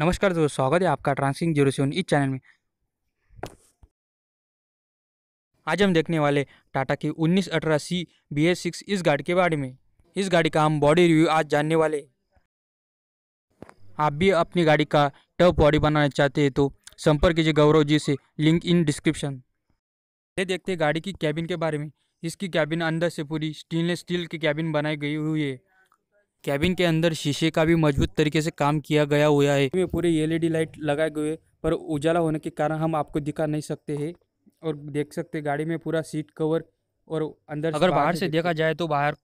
नमस्कार दोस्तों स्वागत है आपका ट्रांसिंग जीरो सेवन इस चैनल में आज हम देखने वाले टाटा की उन्नीस अठारह सी बी एस सिक्स इस गाड़ी के बारे में इस गाड़ी का हम बॉडी रिव्यू आज जानने वाले आप भी अपनी गाड़ी का टफ बॉडी बनाना चाहते हैं तो संपर्क कीजिए गौरव जी से लिंक इन डिस्क्रिप्शन ये देखते हैं गाड़ी की कैबिन के बारे में इसकी कैबिन अंदर से पूरी स्टेनलेस स्टील की कैबिन बनाई गई हुई है कैबिन के अंदर शीशे का भी मजबूत तरीके से काम किया गया हुआ है इसमें पूरी एलईडी लाइट लगाए गए पर उजाला होने के कारण हम आपको दिखा नहीं सकते हैं और देख सकते गाड़ी में पूरा सीट कवर और अंदर अगर बाहर से देखा जाए तो बाहर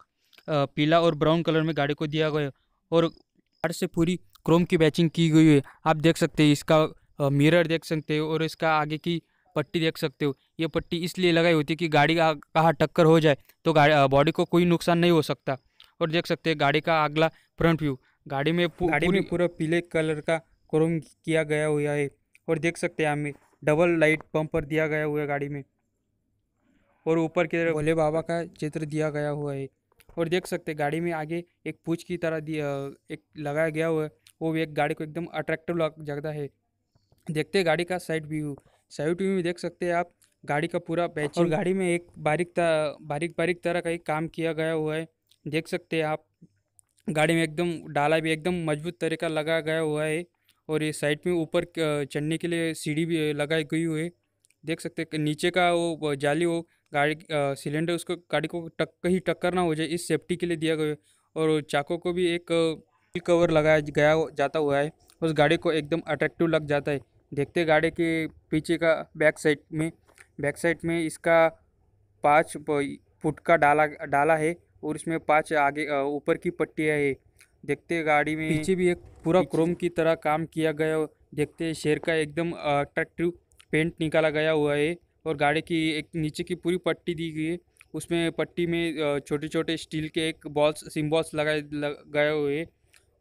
पीला और ब्राउन कलर में गाड़ी को दिया गया और बाहर से पूरी क्रोम की बैचिंग की गई है आप देख सकते हैं इसका मिरर देख सकते हो और इसका आगे की पट्टी देख सकते हो ये पट्टी इसलिए लगाई होती है कि गाड़ी कहाँ टक्कर हो जाए तो गाड़ी बॉडी को कोई नुकसान नहीं हो सकता और देख सकते हैं गाड़ी का अगला फ्रंट व्यू गाड़ी में गाड़ी में पूरा पीले कलर का क्रोम किया गया हुआ है और देख सकते हैं हमें डबल लाइट पंपर दिया गया हुआ है गाड़ी में और ऊपर की तरफ भोले बाबा का चित्र दिया गया हुआ है और देख सकते हैं गाड़ी में आगे एक पूछ की तरह दिया एक लगाया गया हुआ है वो भी एक गाड़ी को एकदम अट्रैक्टिव लग जाता है देखते हैं गाड़ी का साइड व्यू साइड व्यू में देख सकते हैं आप गाड़ी का पूरा बैच और गाड़ी में एक बारीक बारीक बारीक तरह का एक काम किया गया हुआ है देख सकते हैं आप गाड़ी में एकदम डाला भी एकदम मजबूत तरीका लगा गया हुआ है और ये साइड में ऊपर चढ़ने के लिए सीढ़ी भी लगाई गई हुई है देख सकते हैं नीचे का वो जाली वो गाड़ी सिलेंडर उसको गाड़ी को टक कहीं टक्कर ना हो जाए इस सेफ्टी के लिए दिया गया और चाकों को भी एक कवर लगाया गया जाता हुआ है उस गाड़ी को एकदम अट्रैक्टिव लग जाता है देखते गाड़ी के पीछे का बैक साइड में बैक साइड में इसका पाँच फुट का डाला डाला है और इसमें पाँच आगे ऊपर की पट्टियाँ है देखते गाड़ी में पीछे भी एक पूरा क्रोम की तरह काम किया गया देखते शेर का एकदम अट्रैक्टिव पेंट निकाला गया हुआ है और गाड़ी की एक नीचे की पूरी पट्टी दी गई है उसमें पट्टी में छोटे छोटे स्टील के एक बॉल्स सिम्बॉल्स लगाए लगाए हुए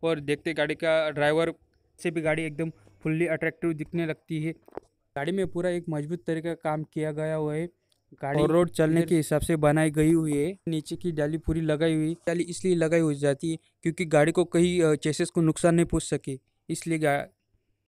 और देखते गाड़ी का ड्राइवर से भी गाड़ी एकदम फुल्ली अट्रैक्टिव दिखने लगती है गाड़ी में पूरा एक मजबूत तरीके का काम किया गया हुआ है गाड़ी और रोड चलने के हिसाब से बनाई गई हुई है नीचे की डाली पूरी लगाई हुई डाली इसलिए लगाई हुई जाती है क्योंकि गाड़ी को कहीं चेसेस को नुकसान नहीं पहुंच सके इसलिए